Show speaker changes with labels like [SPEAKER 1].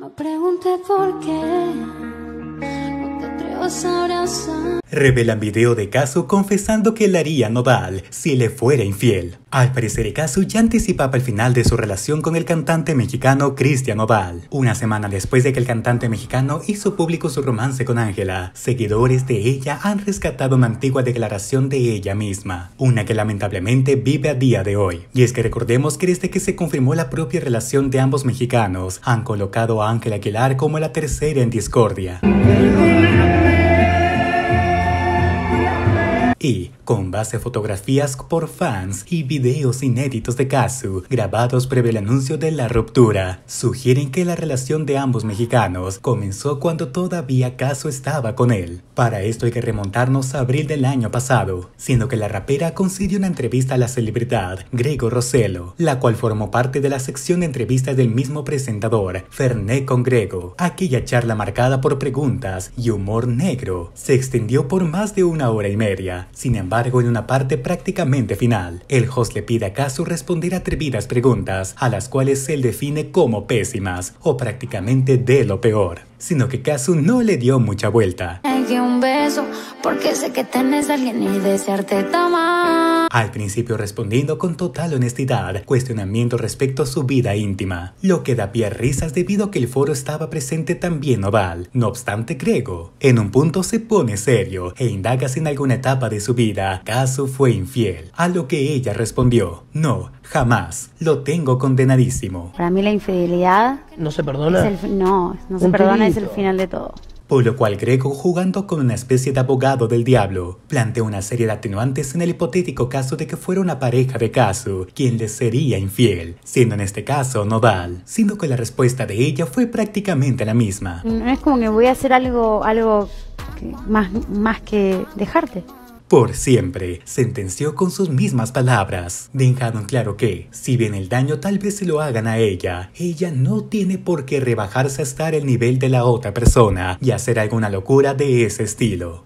[SPEAKER 1] No por qué. Revelan video de caso confesando que la haría nodal si le fuera infiel. Al parecer, caso ya anticipaba el final de su relación con el cantante mexicano Cristian Oval. Una semana después de que el cantante mexicano hizo público su romance con Ángela, seguidores de ella han rescatado una antigua declaración de ella misma, una que lamentablemente vive a día de hoy. Y es que recordemos que desde que se confirmó la propia relación de ambos mexicanos, han colocado a Ángela Aguilar como la tercera en discordia. Y con base a fotografías por fans y videos inéditos de Kazu grabados previo al anuncio de la ruptura, sugieren que la relación de ambos mexicanos comenzó cuando todavía Casu estaba con él. Para esto hay que remontarnos a abril del año pasado, siendo que la rapera concedió una entrevista a la celebridad Grego Rosello, la cual formó parte de la sección de entrevistas del mismo presentador, Ferné con Grego. Aquella charla marcada por preguntas y humor negro se extendió por más de una hora y media. Sin embargo, embargo, en una parte prácticamente final, el host le pide a Kazu responder atrevidas preguntas, a las cuales él define como pésimas o prácticamente de lo peor, sino que Kazu no le dio mucha vuelta. un beso, porque sé que alguien y desearte al principio respondiendo con total honestidad cuestionamiento respecto a su vida íntima, lo que da pie a risas debido a que el foro estaba presente también oval, no obstante Grego, En un punto se pone serio e indaga si en alguna etapa de su vida Caso fue infiel, a lo que ella respondió, no, jamás, lo tengo condenadísimo. Para mí la infidelidad... No se perdona. no, no se perdona, es el final de todo por lo cual Greco, jugando con una especie de abogado del diablo, planteó una serie de atenuantes en el hipotético caso de que fuera una pareja de caso quien le sería infiel, siendo en este caso Nodal, siendo que la respuesta de ella fue prácticamente la misma. No mm, es como que voy a hacer algo, algo más, más que dejarte por siempre, sentenció con sus mismas palabras, dejando claro que, si bien el daño tal vez se lo hagan a ella, ella no tiene por qué rebajarse a estar al nivel de la otra persona y hacer alguna locura de ese estilo.